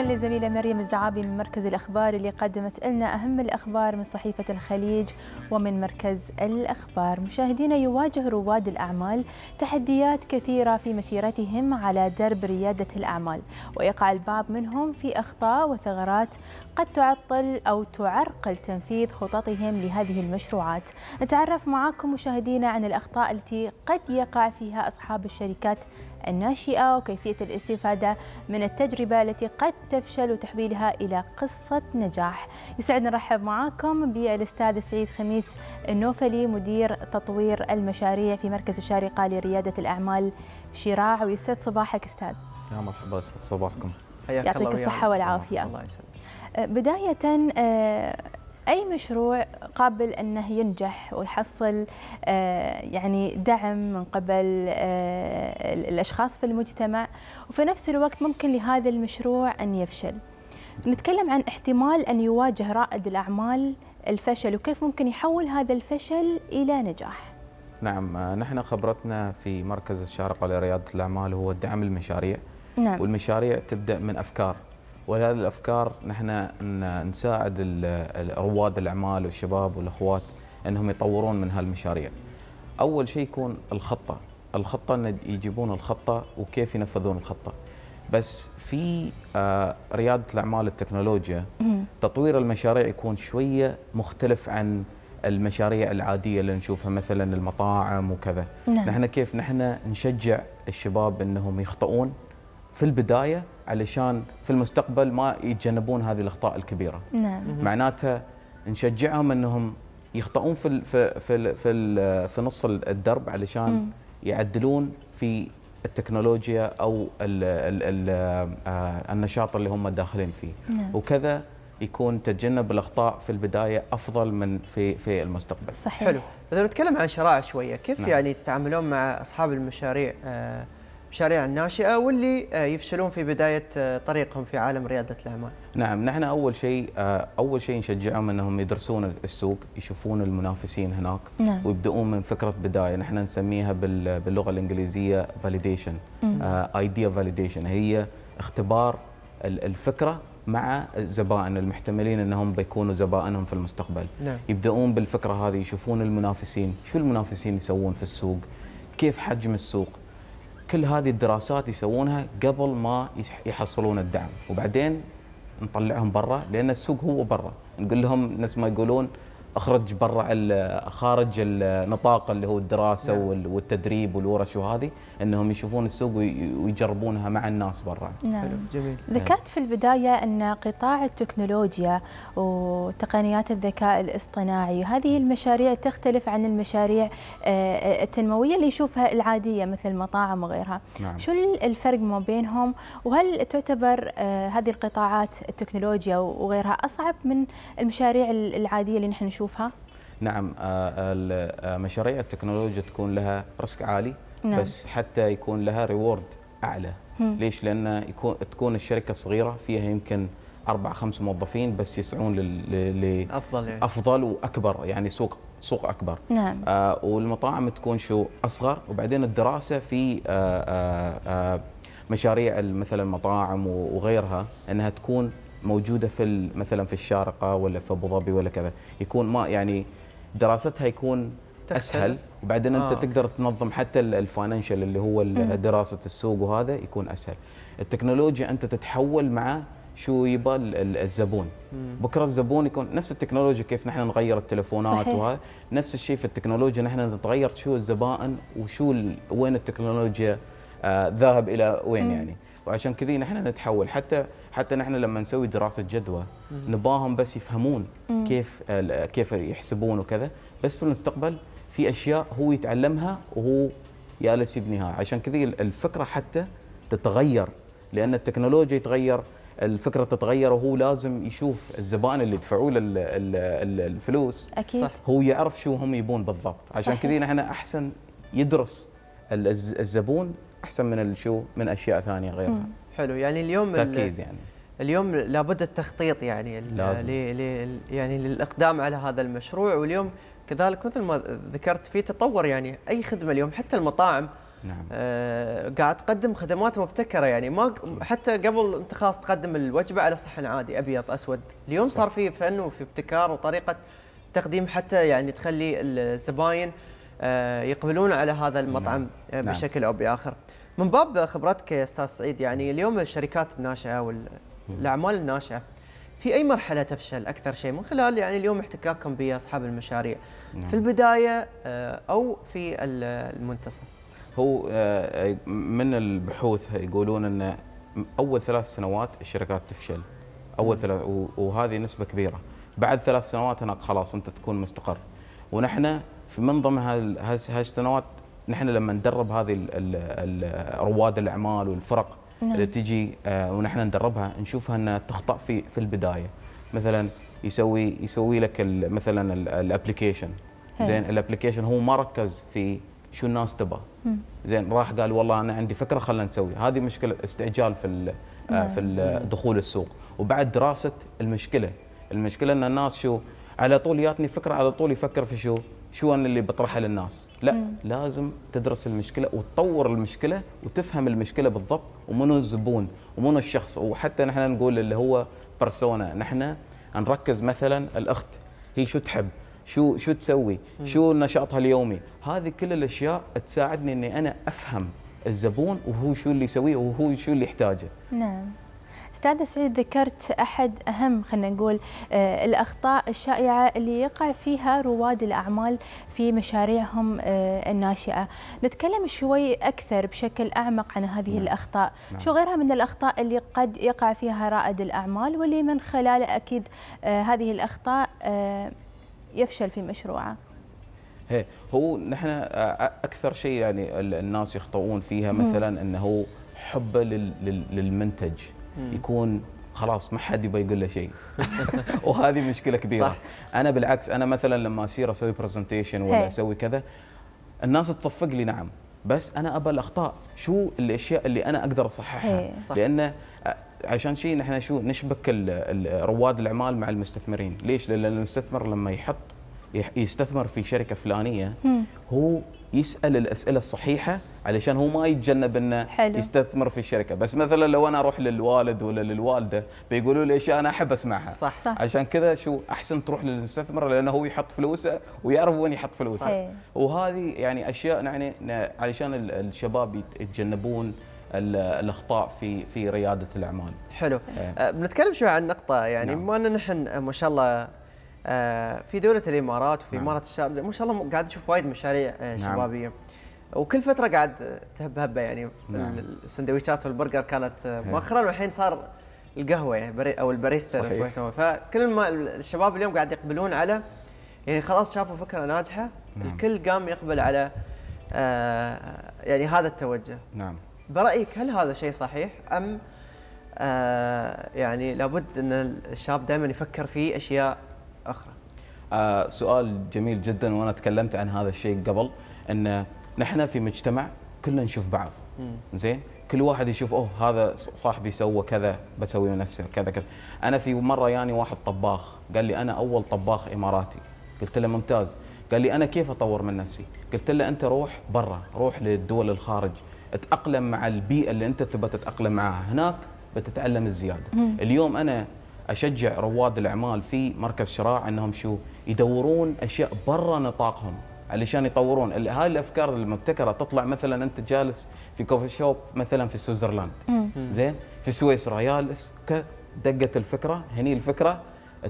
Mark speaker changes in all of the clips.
Speaker 1: شكرا للزميله مريم الزعابي من مركز الاخبار اللي قدمت لنا اهم الاخبار من صحيفه الخليج ومن مركز الاخبار. مشاهدينا يواجه رواد الاعمال تحديات كثيره في مسيرتهم على درب رياده الاعمال ويقع البعض منهم في اخطاء وثغرات قد تعطل أو تعرقل تنفيذ خططهم لهذه المشروعات نتعرف معاكم مشاهدينا عن الأخطاء التي قد يقع فيها أصحاب الشركات الناشئة وكيفية الاستفادة من التجربة التي قد تفشل وتحويلها إلى قصة نجاح يسعدنا نرحب معاكم بالأستاذ سعيد خميس النوفلي مدير تطوير المشاريع في مركز الشارقة لريادة الأعمال شراع ويسعد صباحك أستاذ
Speaker 2: يا نعم، مرحبا صباحكم يعطيك الصحة
Speaker 1: والعافية الله يسعدك بداية آه، أي مشروع قابل أنه ينجح ويحصل آه، يعني دعم من قبل آه، الأشخاص في المجتمع وفي نفس الوقت ممكن لهذا المشروع أن يفشل نتكلم عن احتمال أن يواجه رائد الأعمال الفشل وكيف ممكن يحول هذا الفشل إلى نجاح
Speaker 2: نعم نحن خبرتنا في مركز الشارقة لريادة الأعمال هو الدعم المشاريع نعم. والمشاريع تبدأ من أفكار ولهذه الافكار نحن نساعد رواد الاعمال والشباب والاخوات انهم يطورون من هالمشاريع. اول شيء يكون الخطه، الخطه ان يجيبون الخطه وكيف ينفذون الخطه. بس في آه، رياده الاعمال التكنولوجيا تطوير المشاريع يكون شويه مختلف عن المشاريع العاديه اللي نشوفها مثلا المطاعم وكذا. نعم. نحن كيف نحن نشجع الشباب انهم يخطئون في البدايه علشان في المستقبل ما يتجنبون هذه الاخطاء الكبيره نعم معناتها نشجعهم انهم يخطئون في في في في, في نص الدرب علشان مم. يعدلون في التكنولوجيا او الـ الـ ال آه، النشاط اللي هم داخلين فيه نعم. وكذا يكون تجنب الاخطاء في البدايه افضل من في في المستقبل صحيح حلو
Speaker 3: اذا نتكلم عن شرائع شويه كيف نعم. يعني تتعاملون مع اصحاب المشاريع آه المشاريع الناشئه واللي آه، يفشلون في بدايه آه، طريقهم في عالم رياده الاعمال.
Speaker 2: نعم نحن اول شيء آه، اول شيء نشجعهم انهم يدرسون السوق، يشوفون المنافسين هناك نعم. ويبداون من فكره بدايه، نحن نسميها باللغه الانجليزيه فاليديشن ايديا فاليديشن هي اختبار الفكره مع الزبائن المحتملين انهم بيكونوا زبائنهم في المستقبل نعم. يبداون بالفكره هذه يشوفون المنافسين شو المنافسين يسوون في السوق كيف حجم السوق كل هذه الدراسات يسوونها قبل ما يحصلون الدعم وبعدين نطلعهم برا لان السوق هو برا نقول لهم نفس ما يقولون اخرج برا خارج النطاق اللي هو الدراسه نعم. والتدريب والورش وهذه انهم يشوفون السوق ويجربونها مع الناس برا. نعم.
Speaker 1: جميل. نعم. ذكرت في البدايه ان قطاع التكنولوجيا وتقنيات الذكاء الاصطناعي هذه المشاريع تختلف عن المشاريع آه، آه، التنمويه اللي يشوفها العاديه مثل المطاعم وغيرها. نعم. شو الفرق ما بينهم وهل تعتبر آه، هذه القطاعات التكنولوجيا وغيرها اصعب من المشاريع العاديه اللي نحن نشوفها؟
Speaker 2: نعم مشاريع التكنولوجيا تكون لها ريسك عالي نعم. بس حتى يكون لها ريورد اعلى مم. ليش لان يكون تكون الشركه صغيره فيها يمكن اربع خمس موظفين بس يسعون لل افضل يعني. افضل واكبر يعني سوق سوق اكبر نعم آه والمطاعم تكون شو اصغر وبعدين الدراسه في آه آه, آه، مشاريع مثلا المطاعم وغيرها انها تكون موجوده في مثلا في الشارقه ولا في ابو ظبي ولا كذا يكون ما يعني دراستها يكون اسهل وبعدين آه. انت تقدر تنظم حتى الفاينانشال اللي هو دراسه السوق وهذا يكون اسهل التكنولوجيا انت تتحول مع شو يبى الزبون بكره الزبون يكون نفس التكنولوجيا كيف نحن نغير التلفونات وهذا نفس الشيء في التكنولوجيا نحن نتغير شو الزبائن وشو وين التكنولوجيا آه ذاهب الى وين مم. يعني وعشان كذي نحن نتحول حتى حتى نحن لما نسوي دراسه جدوى نباهم بس يفهمون مم. كيف كيف يحسبون وكذا بس في المستقبل في اشياء هو يتعلمها وهو جالس يبنيها عشان كذا الفكره حتى تتغير لان التكنولوجيا يتغير الفكره تتغير وهو لازم يشوف الزبائن اللي يدفعوا له الفلوس اكيد صح. هو يعرف شو هم يبون بالضبط عشان كذا نحن احسن يدرس الزبون احسن من شو من اشياء ثانيه غيرها مم.
Speaker 3: حلو يعني اليوم تركيز يعني اليوم لابد التخطيط يعني لازم. يعني للاقدام على هذا المشروع واليوم كذلك مثل ما ذكرت في تطور يعني اي خدمه اليوم حتى المطاعم نعم. آه قاعد تقدم خدمات مبتكره يعني ما حتى قبل انت خلاص تقدم الوجبه على صحن عادي ابيض اسود اليوم صح. صار في فن وفي ابتكار وطريقه تقديم حتى يعني تخلي الزباين آه يقبلون على هذا المطعم نعم. آه، نعم. بشكل او باخر من باب خبرتك يا استاذ سعيد يعني اليوم الشركات الناشئه والاعمال الناشئه في اي مرحله تفشل اكثر شيء من خلال يعني اليوم احتكاككم باصحاب المشاريع نعم. في البدايه آه، او في المنتصف هو
Speaker 2: آه، من البحوث يقولون ان اول ثلاث سنوات الشركات تفشل اول ثلاث وهذه نسبه كبيره بعد ثلاث سنوات هناك خلاص انت تكون مستقر ونحن في من ضمن هالسنوات نحن لما ندرب هذه رواد الاعمال والفرق نعم. اللي تجي آه، ونحن ندربها نشوفها انها تخطا في في البدايه مثلا يسوي يسوي لك مثلا الابلكيشن زين الابلكيشن هو ما ركز في شو الناس تبغى زين راح قال والله انا عندي فكره خلينا نسوي هذه مشكله استعجال في
Speaker 1: آه، نعم. في آه،
Speaker 2: دخول السوق وبعد دراسه المشكله المشكله ان الناس شو على طول ياتني فكره على طول يفكر في شو شو انا اللي بطرحه للناس لا مم. لازم تدرس المشكله وتطور المشكله وتفهم المشكله بالضبط ومنو الزبون ومنو الشخص وحتى نحن نقول اللي هو بيرسونا نحن نركز مثلا الاخت هي شو تحب شو شو تسوي مم. شو نشاطها اليومي هذه كل الاشياء تساعدني اني انا افهم الزبون وهو شو اللي يسويه وهو شو اللي يحتاجه
Speaker 1: نعم استاذه سعيد ذكرت احد اهم خلينا نقول آه، الاخطاء الشائعه اللي يقع فيها رواد الاعمال في مشاريعهم آه، الناشئه نتكلم شوي اكثر بشكل اعمق عن هذه نعم. الاخطاء نعم. شو غيرها من الاخطاء اللي قد يقع فيها رائد الاعمال واللي من خلاله اكيد آه، هذه الاخطاء يفشل في مشروعه
Speaker 2: هي. هو نحن اكثر شيء يعني الناس يخطئون فيها مثلا انه حبه للمنتج يكون خلاص ما حد يبغى يقول له شيء وهذه مشكله كبيره صح. انا بالعكس انا مثلا لما اصير اسوي برزنتيشن ولا اسوي كذا الناس تصفق لي نعم بس انا ابى الاخطاء شو الاشياء اللي انا اقدر اصححها صح. لان عشان شيء نحن شو نشبك رواد الاعمال مع المستثمرين ليش لان المستثمر لما يحط يستثمر في شركه فلانيه هو يسال الاسئله الصحيحه علشان هو ما يتجنب انه حلو. يستثمر في الشركه بس مثلا لو انا اروح للوالد ولا للوالده بيقولوا لي اشياء انا احب اسمعها صح. صح. عشان كذا شو احسن تروح للمستثمر لانه هو يحط فلوسه ويعرف وين يحط فلوسه صح. وهذه يعني اشياء يعني علشان الشباب يتجنبون الاخطاء في في رياده الاعمال. حلو. أه.
Speaker 3: آه، بنتكلم شوي عن نقطه يعني نعم. بما ان نحن ما شاء الله آه، في دوله الامارات وفي نعم. اماره الشارجه ما شاء الله قاعد نشوف وايد مشاريع آه، نعم. شبابيه نعم. وكل فتره قاعد تهب هبه يعني نعم. السندويشات والبرجر كانت آه، مؤخرا والحين صار القهوه يعني او الباريستا صحيح. فكل ما الشباب اليوم قاعد يقبلون على يعني خلاص شافوا فكره ناجحه نعم. الكل قام يقبل على يعني هذا التوجه نعم برايك هل هذا شيء صحيح ام يعني لابد ان الشاب دائما يفكر في اشياء اخرى؟
Speaker 2: آه سؤال جميل جدا وانا تكلمت عن هذا الشيء قبل ان نحن في مجتمع كلنا نشوف بعض زين كل واحد يشوف اوه هذا صاحبي سوى كذا بسوي نفسه كذا كذا انا في مره يعني واحد طباخ قال لي انا اول طباخ اماراتي قلت له ممتاز قال لي انا كيف اطور من نفسي قلت له انت روح برا روح للدول الخارج اتاقلم مع البيئه اللي انت تبى تتاقلم معها هناك بتتعلم الزياده اليوم انا اشجع رواد الاعمال في مركز شراع انهم شو يدورون اشياء برا نطاقهم علشان يطورون هاي الافكار المبتكره تطلع مثلا انت جالس في كوفي شوب مثلا في سويسرلاند زين في سويسرا جالس دقت الفكره هني الفكره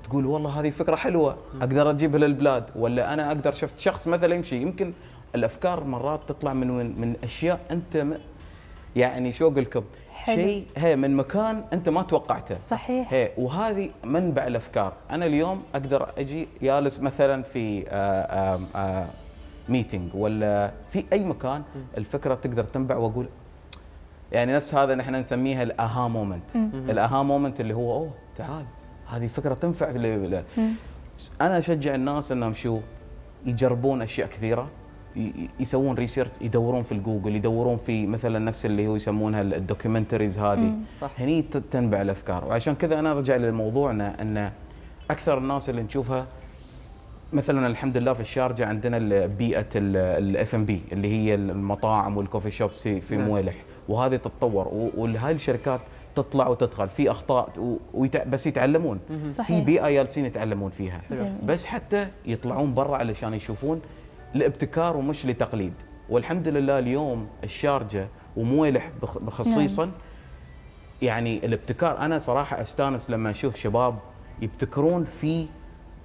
Speaker 2: تقول والله هذه فكره حلوه اقدر اجيبها للبلاد ولا انا اقدر شفت شخص مثلا يمشي يمكن الافكار مرات تطلع من من اشياء انت يعني شو اقول لكم شيء هي من مكان انت ما توقعته صحيح هي وهذه منبع الافكار انا اليوم اقدر اجي جالس مثلا في آآ آآ ميتنج ولا في اي مكان الفكره تقدر تنبع واقول يعني نفس هذا نحن نسميها الاها مومنت الاها مومنت اللي هو اوه تعال هذه فكره تنفع انا اشجع الناس انهم شو يجربون اشياء كثيره يسوون ريسيرش يدورون في الجوجل يدورون في مثلا نفس اللي هو يسمونها الدوكيومنتريز هذه صح. هني تنبع الافكار وعشان كذا انا ارجع لموضوعنا ان اكثر الناس اللي نشوفها مثلا الحمد لله في الشارجه عندنا بيئه الاف ام بي اللي هي المطاعم والكوفي شوبس في في نعم. مويلح وهذه تتطور وهاي الشركات تطلع وتدخل في اخطاء ويت... بس يتعلمون صحيح. في بيئه جالسين يتعلمون فيها جميل. نعم. بس حتى يطلعون برا علشان يشوفون لابتكار ومش لتقليد والحمد لله اليوم الشارجه ومويلح خصيصا نعم. يعني الابتكار انا صراحه استانس لما اشوف شباب يبتكرون في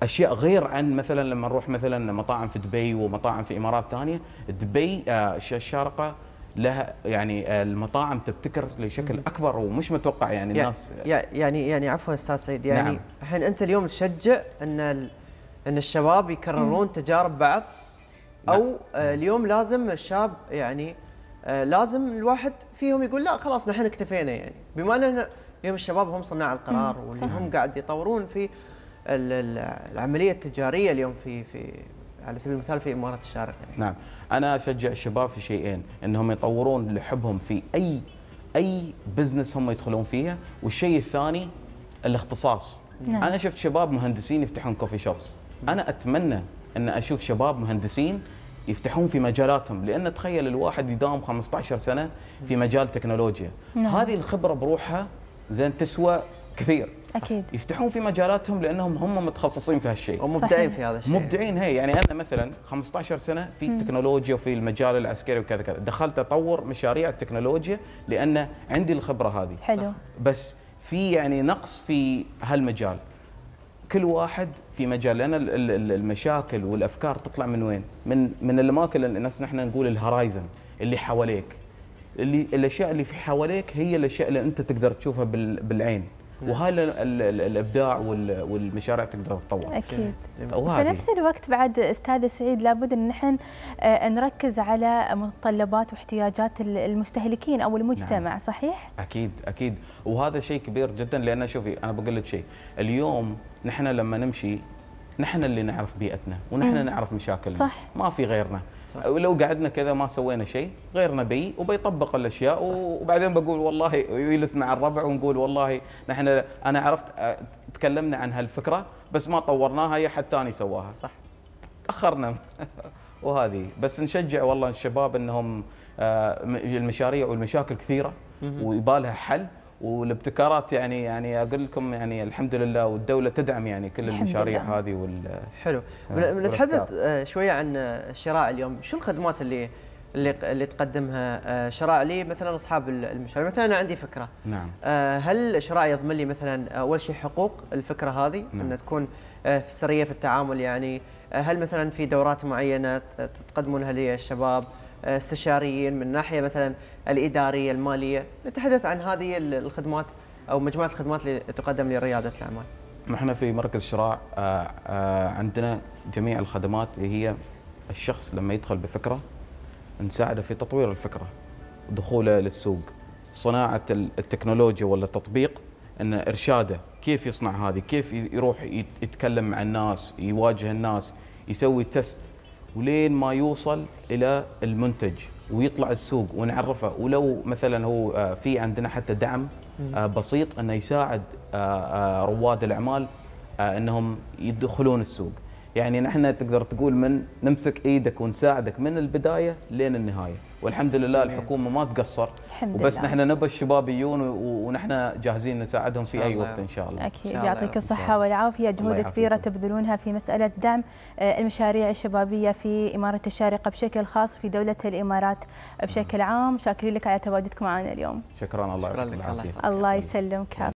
Speaker 2: اشياء غير عن مثلا لما نروح مثلا مطاعم في دبي ومطاعم في امارات ثانيه دبي آه، الشارقه لها يعني آه، المطاعم تبتكر لشكل اكبر ومش متوقع يعني الناس
Speaker 3: يعني يعني عفوا استاذ سعيد يعني نعم. الحين نعم. انت اليوم تشجع ان ان الشباب يكررون تجارب بعض او آه، اليوم لازم الشاب يعني آه، لازم الواحد فيهم يقول لا خلاص نحن اكتفينا يعني بما ان اليوم الشباب هم صناع القرار واللي هم قاعد يطورون في العمليه التجاريه اليوم في في على سبيل المثال في اماره الشارقه يعني.
Speaker 2: نعم انا اشجع الشباب في شيئين انهم يطورون لحبهم في اي اي بزنس هم يدخلون فيها والشيء الثاني الاختصاص نعم. انا شفت شباب مهندسين يفتحون كوفي شوبس انا اتمنى ان اشوف شباب مهندسين يفتحون في مجالاتهم لان تخيل الواحد يداوم 15 سنه في مجال تكنولوجيا نعم. هذه الخبره بروحها زين تسوى كثير اكيد يفتحون في مجالاتهم لانهم هم متخصصين في هالشيء ومبدعين في هذا الشيء مبدعين هي يعني انا مثلا 15 سنه في التكنولوجيا وفي المجال العسكري وكذا كذا دخلت اطور مشاريع التكنولوجيا لان عندي الخبره هذه حلو بس في يعني نقص في هالمجال كل واحد في مجال لان المشاكل والافكار تطلع من وين؟ من من الاماكن اللي الناس نحن نقول الهرايزن اللي حواليك اللي الاشياء اللي في حواليك هي الاشياء اللي انت تقدر تشوفها بالعين نعم. وهذا الابداع والمشاريع تقدر تتطور اكيد إيه. في نفس
Speaker 1: الوقت بعد استاذ سعيد لابد ان نحن آه، نركز على متطلبات واحتياجات المستهلكين او المجتمع نعم. صحيح
Speaker 2: اكيد اكيد وهذا شيء كبير جدا لان شوفي انا بقول لك شيء اليوم نحن لما نمشي نحن اللي نعرف بيئتنا ونحن نعرف مشاكلنا صح. ما في غيرنا صح. لو قعدنا كذا ما سوينا شيء غيرنا بي وبيطبق الاشياء صح. وبعدين بقول والله يجلس مع الربع ونقول والله نحن انا عرفت تكلمنا عن هالفكره بس ما طورناها يا حد ثاني سواها صح تاخرنا وهذه بس نشجع والله الشباب انهم المشاريع والمشاكل كثيره ويبالها حل والابتكارات يعني يعني اقول لكم يعني الحمد لله والدوله تدعم يعني كل المشاريع لله. هذه وال
Speaker 3: حلو آه، نتحدث آه، شويه عن آه، الشراء اليوم شو الخدمات اللي اللي اللي تقدمها شراء لي مثلا اصحاب المشاريع مثلا انا عندي فكره نعم هل شراء يضمن لي مثلا اول شيء حقوق الفكره هذه نعم. ان تكون في سريه في التعامل يعني هل مثلا في دورات معينه تقدمونها للشباب استشاريين من ناحيه مثلا الاداريه الماليه نتحدث عن هذه الخدمات او مجموعه الخدمات اللي تقدم لرياده الاعمال
Speaker 2: نحن في مركز شراع آه، آه، عندنا جميع الخدمات اللي هي الشخص لما يدخل بفكره نساعده في تطوير الفكره دخوله للسوق صناعه التكنولوجيا ولا التطبيق ان ارشاده كيف يصنع هذه كيف يروح يتكلم مع الناس يواجه الناس يسوي تيست ولين ما يوصل الى المنتج ويطلع السوق ونعرفه ولو مثلا هو آه، في عندنا حتى دعم آه، بسيط انه يساعد آه، رواد الاعمال انهم يدخلون السوق يعني نحن تقدر تقول من نمسك ايدك ونساعدك من البدايه لين النهايه والحمد لله جميل. الحكومه ما تقصر الحمد وبس لله. نحن نبى الشباب يجون ونحن جاهزين نساعدهم في اي وقت ان شاء الله اكيد يعطيك الصحه
Speaker 1: والعافيه جهود كبيره تبذلونها في مساله دعم آه، المشاريع الشبابيه في اماره الشارقه بشكل خاص في دوله الامارات بشكل عام شاكرين لك على تواجدك معنا اليوم
Speaker 2: شكرا الله يعطيك العافيه الله
Speaker 1: يسلمك